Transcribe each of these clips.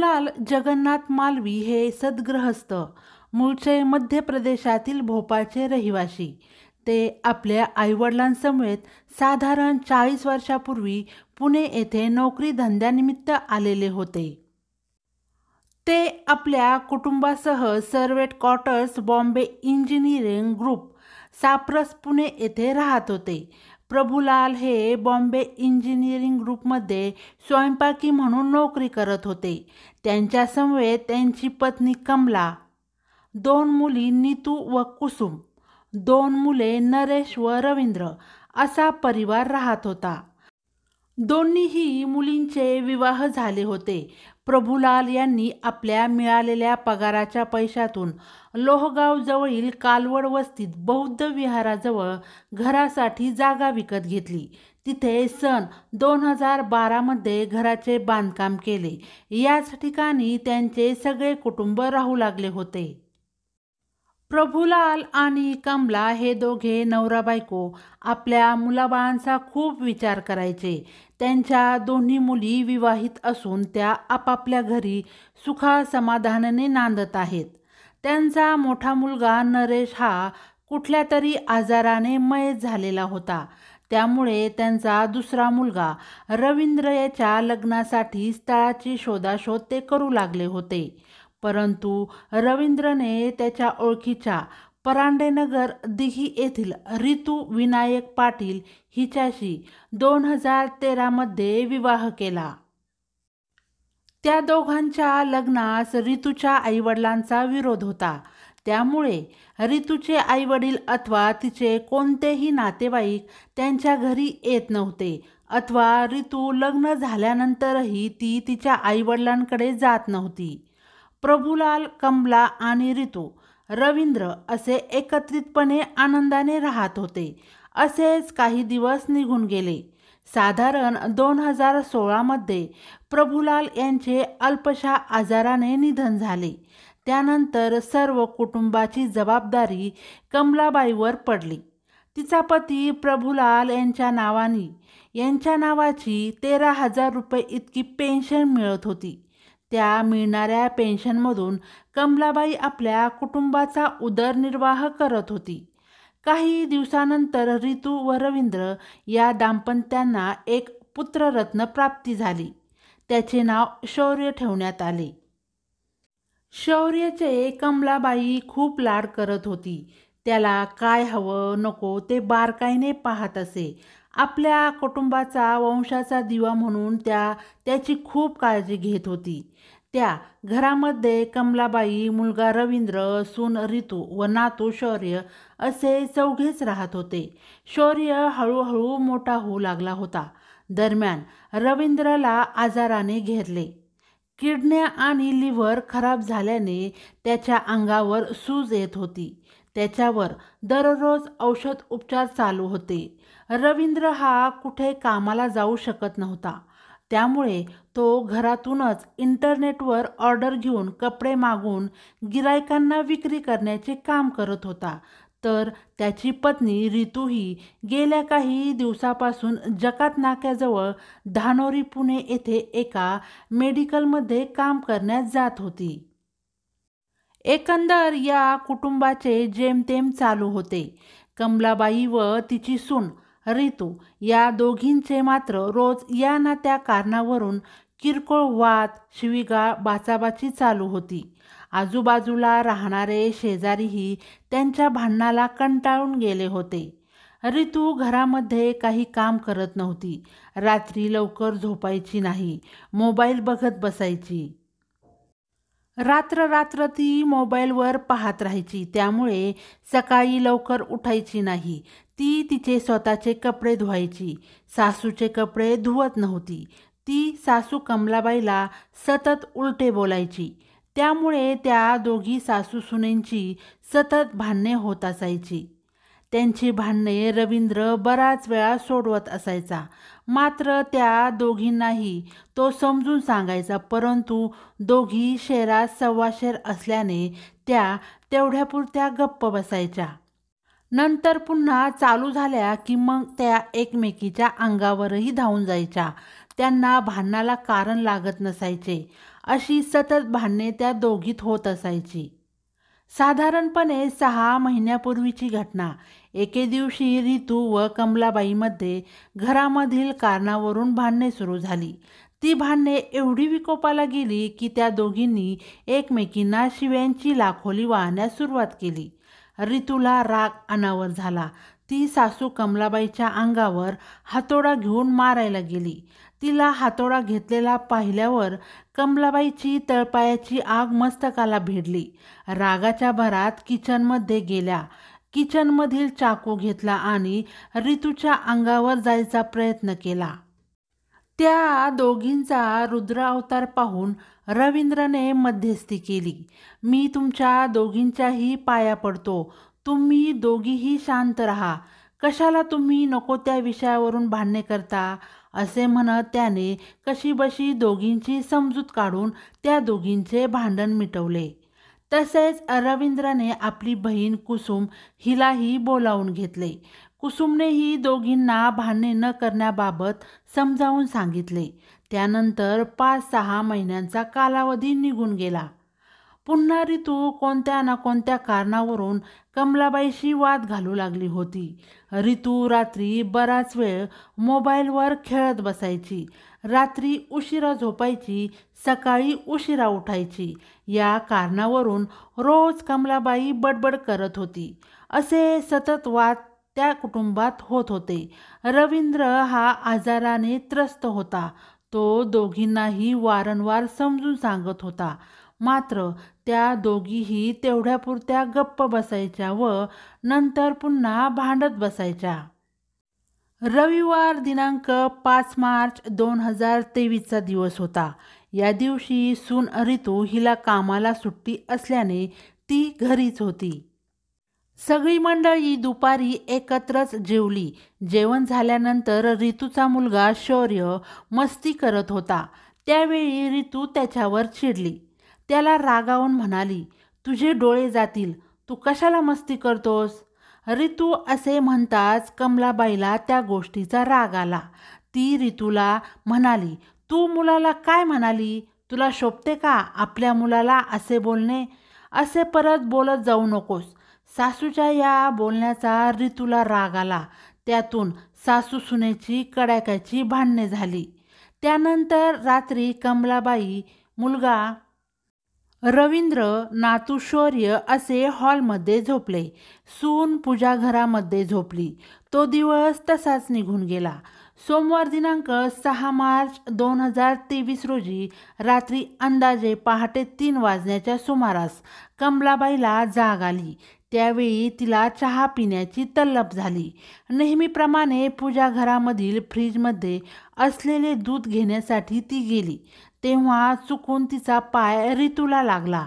बाबूलाल जगन्नाथ मालवी हे सद्ग्रहस्थ मूळचे मध्य प्रदेशातील भोपाळचे रहिवाशी ते आपल्या आईवडिलांसमवेत साधारण चाळीस वर्षापूर्वी पुणे येथे नोकरी धंद्यानिमित्त आलेले होते ते आपल्या कुटुंबासह servant quarters Bombay engineering group साप्रस पुणे येथे राहत होते प्रभुलाल हे बॉम्बे इंजिनिअरिंग ग्रुपमध्ये स्वयंपाकी म्हणून नोकरी करत होते त्यांच्यासमवेत त्यांची पत्नी कमला दोन मुली नीतू व कुसुम दोन मुले नरेश व रवींद्र असा परिवार राहत होता दोन्हीही मुलींचे विवाह झाले होते प्रभुलाल यांनी आपल्या मिळालेल्या पगाराच्या पैशातून लोहगावजवळील कालवड वस्तीत बौद्ध विहाराजवळ घरासाठी जागा विकत घेतली तिथे सन दोन हजार बारामध्ये घराचे बांधकाम केले याच ठिकाणी त्यांचे सगळे कुटुंब राहू लागले होते प्रभुलाल आणि कमला हे दोघे नवरा बायको आपल्या मुलाबाळांचा खूप विचार करायचे त्यांच्या दोन्ही मुली विवाहित असून त्या आपापल्या घरी सुखासमाधानाने नांदत आहेत त्यांचा मोठा मुलगा नरेश हा कुठल्या तरी आजाराने मयत झालेला होता त्यामुळे त्यांचा दुसरा मुलगा रवींद्र याच्या लग्नासाठी स्थळाची शोधाशोध ते करू लागले होते परंतु रवींद्रने त्याच्या ओळखीच्या परांडेनगर दिही येथील रितू विनायक पाटील हिच्याशी दोन हजार तेरामध्ये विवाह केला त्या दोघांच्या लग्नास रितूच्या आईवडिलांचा विरोध होता त्यामुळे रितूचे आईवडील अथवा तिचे कोणतेही नातेवाईक त्यांच्या घरी येत नव्हते अथवा रितू लग्न झाल्यानंतरही ती तिच्या आईवडिलांकडे जात नव्हती प्रभुलाल कमला आणि रितू रवींद्र असे एकत्रितपणे आनंदाने राहत होते असेच काही दिवस निघून गेले साधारण दोन हजार सोळामध्ये प्रभुलाल यांचे अल्पशा आजाराने निधन झाले त्यानंतर सर्व कुटुंबाची जबाबदारी कमलाबाईवर पडली तिचा पती प्रभुलाल यांच्या नावानी यांच्या नावाची तेरा हजार रुपये इतकी पेन्शन मिळत होती त्या मिळणाऱ्या पेन्शनमधून कमलाबाई आपल्या कुटुंबाचा उदरनिर्वाह करत होती काही दिवसानंतर रितू व रवींद्र या दाम्पत्यांना एक पुत्ररत्न प्राप्ती झाली त्याचे नाव शौर्य ठेवण्यात आले शौर्यचे कमलाबाई खूप लाड करत होती त्याला काय हवं नको ते बारकाईने पाहत असे आपल्या कुटुंबाचा वंशाचा दिवा म्हणून त्या त्याची खूप काळजी घेत होती त्या घरामध्ये कमलाबाई मुलगा रवींद्र सून रितू व नातू शौर्य असे चौघेच राहत होते शौर्य हळूहळू मोठा होऊ लागला होता दरम्यान रवींद्रला आजाराने घेरले किडण्या आणि लिव्हर खराब झाल्याने त्याच्या अंगावर सूज येत होती त्याच्यावर दररोज औषध उपचार चालू होते रवींद्र हा कुठे कामाला जाऊ शकत नव्हता त्यामुळे तो घरातूनच इंटरनेटवर ऑर्डर घेऊन कपडे मागून गिरायकांना विक्री करण्याचे काम करत होता तर त्याची पत्नी रितूही गेल्या काही दिवसापासून जकात नाक्याजवळ धानोरी पुणे येथे एका मेडिकलमध्ये काम करण्यात जात होती एकंदर या कुटुंबाचे जेमतेम चालू होते कमलाबाई व तिची सून रितू या दोघींचे मात्र रोज या ना त्या कारणावरून किरकोळ वाद शिविगा बाचाबाची चालू होती आजूबाजूला राहणारे शेजारीही त्यांच्या भांडणाला कंटाळून गेले होते रितू घरामध्ये काही काम करत नव्हती रात्री लवकर झोपायची नाही मोबाईल बघत बसायची रात्र रात्र ती मोबाईलवर पाहत राहायची त्यामुळे सकाळी लवकर उठायची नाही ती तिचे स्वतःचे कपडे धुवायची सासूचे कपडे धुवत नव्हती ती सासू कमलाबाईला सतत उलटे बोलायची त्यामुळे त्या दोघी सासू सुनेंची सतत भांडणे होत असायची त्यांची भांडणे रवींद्र बराच वेळा सोडवत असायचा मात्र त्या दोघींनाही तो समजून सांगायचा परंतु दोघी शेरात शेर असल्याने त्या तेवढ्यापुरत्या गप्प बसायच्या नंतर पुन्हा चालू झाल्या की मग त्या एकमेकीच्या अंगावरही धावून जायच्या त्यांना भांडणाला कारण लागत नसायचे अशी सतत भांडणे त्या दोघीत होत असायची साधारणपणे सहा महिन्यापूर्वीची घटना एके दिवशी रितू व कमलाबाईमध्ये घरामधील कारणावरून भांडणे सुरू झाली ती भांडणे एवढी विकोपाला गेली की त्या दोघींनी एकमेकींना शिव्यांची लाखोली वाहण्यास सुरुवात केली रितूला राग अनावर झाला ती सासू कमलाबाईच्या अंगावर हातोडा घेऊन मारायला गेली तिला हातोडा घेतलेला पाहिल्यावर कमलाबाईची तळपायाची आग मस्तकाला भिडली रागाच्या भरात किचनमध्ये गेल्या किचनमधील चाकू घेतला आणि रितूच्या अंगावर जायचा प्रयत्न केला त्या दोघींचा रुद्र अवतार पाहून रवींद्रने मध्यस्थी केली मी तुमच्या दोघींच्याही पाया पडतो तुम्ही दोघीही शांत राहा कशाला तुम्ही नको त्या विषयावरून भांडणे करता असे म्हणत त्याने कशीबशी दोघींची समजूत काढून त्या दोघींचे भांडण मिटवले तसेच रवींद्रने आपली बहीण कुसुम हिलाही बोलावून घेतले कुसुमने ही दोघींना भांडणे न करण्याबाबत समजावून सांगितले त्यानंतर पाच सहा महिन्यांचा कालावधी निघून गेला पुन्हा रितू कोणत्या ना कोणत्या कारणावरून कमलाबाईशी वाद घालू लागली होती रितू रात्री बराच वेळ मोबाईलवर खेळत बसायची रात्री उशिरा झोपायची सकाळी उशिरा उठायची या कारणावरून रोज कमलाबाई बडबड करत होती असे सतत वाद त्या कुटुंबात होत होते रवींद्र हा आजाराने त्रस्त होता तो दोघींनाही वारंवार समजून सांगत होता मात्र त्या दोघीही तेवढ्यापुरत्या गप्प बसायच्या व नंतर पुन्हा भांडत बसायच्या रविवार दिनांक पाच मार्च दोन हजार तेवीसचा दिवस होता या दिवशी सून रितू हिला कामाला सुट्टी असल्याने ती घरीच होती सगळी मंडळी दुपारी एकत्रच जेवली जेवण झाल्यानंतर ऋतूचा मुलगा शौर्य मस्ती करत होता त्यावेळी रितू त्याच्यावर चिडली त्याला रागावून म्हणाली तुझे डोळे जातील तू कशाला मस्ती करतोस रितू असे म्हणताच कमलाबाईला त्या गोष्टीचा राग आला ती रितूला म्हणाली तू मुलाला काय म्हणाली तुला शोभते का आपल्या मुलाला असे बोलणे असे परत बोलत जाऊ नकोस सासूच्या या बोलण्याचा रितूला राग आला त्यातून सासू सुनेची कडाक्याची भांडणे झाली त्यानंतर रात्री कमलाबाई मुलगा रवींद्र नातू शौर्य असे हॉलमध्ये झोपले सून पूजा घरामध्ये झोपली तो दिवस तसाच निघून गेला सोमवार दिनांक सहा मार्च दोन हजार तेवीस रोजी रात्री अंदाजे पहाटे तीन वाजण्याच्या सुमारास कमलाबाईला जाग आली त्यावेळी तिला चहा पिण्याची तल्लप झाली नेहमीप्रमाणे पूजा घरामधील फ्रीजमध्ये असलेले दूध घेण्यासाठी ती गेली तेव्हा चुकून तिचा पाय रितूला लागला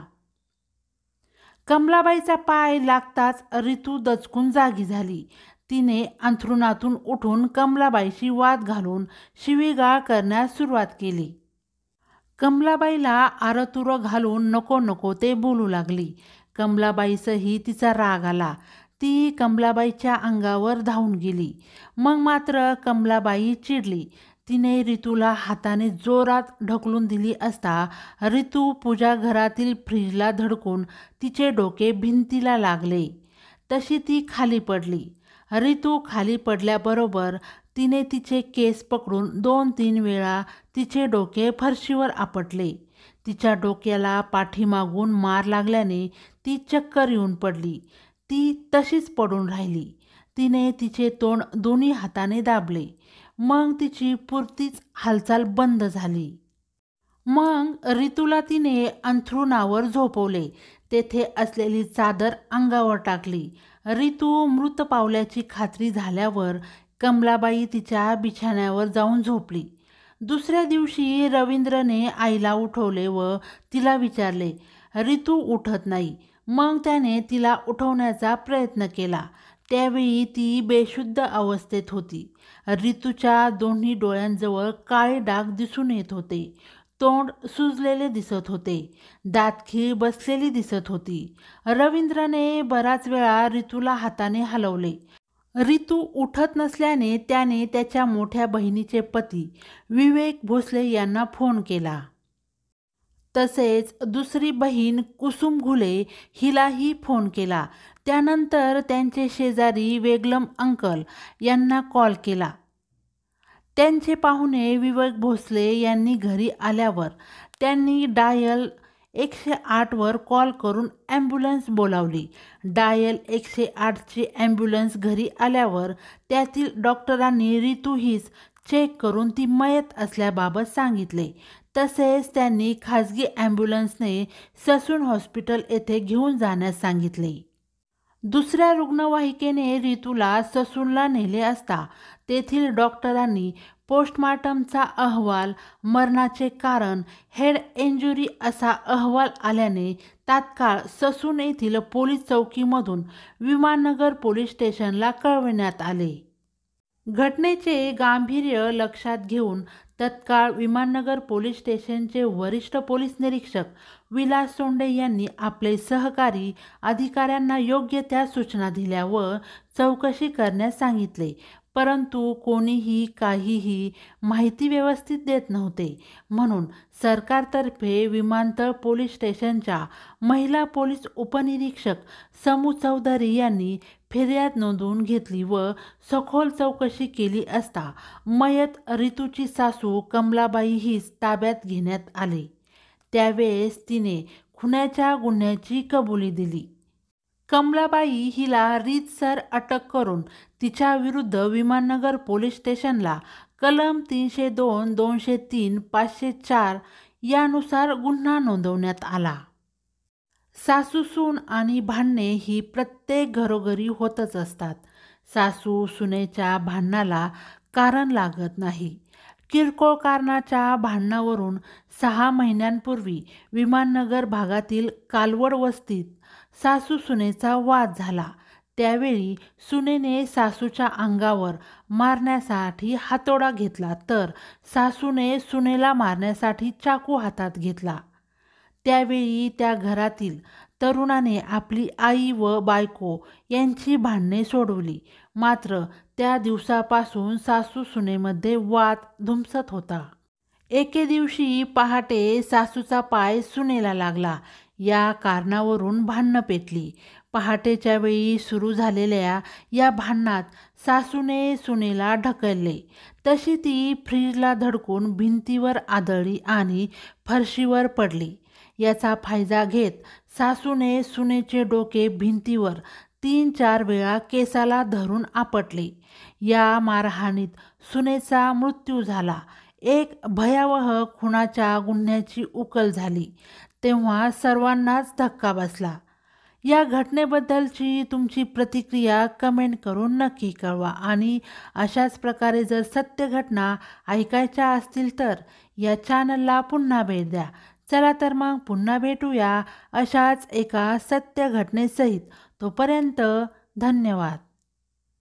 कमलाबाईचा पाय लागताच रितू दचकून जागी झाली तिने अंथरुणातून उठून कमलाबाईशी वाद घालून शिवीगाळ करण्यास सुरुवात केली कमलाबाईला आरतुर घालून नको नको ते बोलू लागली कमलाबाईसही तिचा राग आला ती कमलाबाईच्या अंगावर धावून गेली मग मात्र कमलाबाई चिडली तिने ऋतूला हाताने जोरात ढकलून दिली असता ऋतू पूजा घरातील फ्रीजला धडकून तिचे डोके भिंतीला लागले तशी ती खाली पडली ऋतू खाली पडल्याबरोबर तिने तिचे केस पकडून दोन तीन वेळा तिचे डोके फरशीवर आपटले तिच्या डोक्याला पाठीमागून मार लागल्याने ती चक्कर येऊन पडली ती तशीच पडून राहिली तिने तिचे तोंड दोन्ही हाताने दाबले मग तिची पुरतीच हालचाल बंद झाली मग रितूला तिने अंथरुणावर झोपवले तेथे असलेली चादर अंगावर टाकली रितू मृत पावल्याची खात्री झाल्यावर कमलाबाई तिच्या बिछाण्यावर जाऊन झोपली दुसऱ्या दिवशी रवींद्रने आईला उठवले व तिला विचारले रितू उठत नाही मग त्याने तिला उठवण्याचा प्रयत्न केला त्यावेळी ती बेशुद्ध अवस्थेत होती ऋतूच्या दोन्ही डोळ्यांजवळ काळे डाग दिसून येत होते तोंड सुजलेले दिसत होते दातखीळ बसलेली दिसत होती रवींद्रने बराच वेळा ऋतूला हाताने हलवले रितू उठत नसल्याने त्याने त्याच्या मोठ्या बहिणीचे पती विवेक भोसले यांना फोन केला तसेच दुसरी बहीण कुसुम घुले हिलाही फोन केला त्यानंतर त्यांचे शेजारी वेगलम अंकल यांना कॉल केला त्यांचे पाहुणे विवेक भोसले यांनी घरी आल्यावर त्यांनी डायल एकशे आठवर कॉल करून ॲम्ब्युलन्स बोलावली डायल एकशे आठची ॲम्ब्युलन्स घरी आल्यावर त्यातील डॉक्टरांनी रितू हीच चेक करून ती मयत असल्याबाबत सांगितले तसेच त्यांनी खाजगी ॲम्ब्युलन्सने ससून हॉस्पिटल येथे घेऊन जाण्यास सांगितले दुसऱ्या रुग्णवाहिकेने रितूला ससूनला नेले असता तेथील डॉक्टरांनी पोस्टमार्टमचा अहवाल मरणाचे कारण हेड इंजुरी असा अहवाल आल्याने तात्काळ ससून येथील पोलीस चौकीमधून विमाननगर पोलीस स्टेशनला कळविण्यात आले घटनेचे गांभीर्य लक्षात घेऊन तत्काळ विमाननगर पोलीस स्टेशनचे वरिष्ठ पोलीस निरीक्षक विलास सोंडे यांनी आपले सहकारी अधिकाऱ्यांना योग्य त्या सूचना दिल्या व चौकशी करण्यास सांगितले परंतु कोणीही काहीही माहिती व्यवस्थित देत नव्हते म्हणून सरकारतर्फे विमानतळ पोलीस स्टेशनच्या महिला पोलीस उपनिरीक्षक समू चौधरी यांनी फिर्याद नोंदवून घेतली व सखोल चौकशी केली असता मयत ऋतूची सासू कमलाबाई हीच ताब्यात घेण्यात आले त्यावेळेस तिने खुनाच्या गुन्ह्याची कबुली दिली कमलाबाई हिला रीतसर अटक करून तिच्या विरुद्ध विमाननगर पोलीस स्टेशनला कलम तीनशे दोन दोनशे तीन पाचशे चार यानुसार गुन्हा नोंदवण्यात आला सासूसून आणि भांडणे ही प्रत्येक घरोघरी होतच असतात सासू सुनेच्या भांडणाला कारण लागत नाही किरकोळ कारणाच्या भांडणावरून सहा महिन्यांपूर्वी विमाननगर भागातील कालवड वस्तीत सासू सुनेचा वाद झाला त्यावेळी सुनेने सासूच्या अंगावर मारण्यासाठी हातोडा घेतला तर सासूने सुनेला मारण्यासाठी चाकू हातात घेतला त्यावेळी त्या घरातील तरुणाने आपली आई व बायको यांची भांडणे सोडवली मात्र त्या दिवसापासून सासू सुनेमध्ये वाद धुमसत होता एके दिवशी पहाटे सासूचा पाय सुनेला लागला या कारणावरून भांडणं पेटली पहाटेच्या वेळी सुरू झालेल्या या भांडणात सासूने सुनेला ढकलले तशी ती फ्रीजला धडकून भिंतीवर आदळली आणि फरशीवर पडली याचा फायदा घेत सासूने सुनेचे डोके भिंतीवर तीन चार वेळा केसाला धरून आपटले या मारहाणीत सुनेचा मृत्यू झाला एक भयावह खुणाच्या गुन्ह्याची उकल झाली तेव्हा सर्वांनाच धक्का बसला या घटनेबद्दलची तुमची प्रतिक्रिया कमेंट करून नक्की कळवा आणि अशाच प्रकारे जर सत्य घटना ऐकायच्या असतील तर या चॅनलला पुन्हा भेट द्या चला तर मग पुन्हा भेटूया अशाच एका सत्य घटनेसहित तोपर्यंत धन्यवाद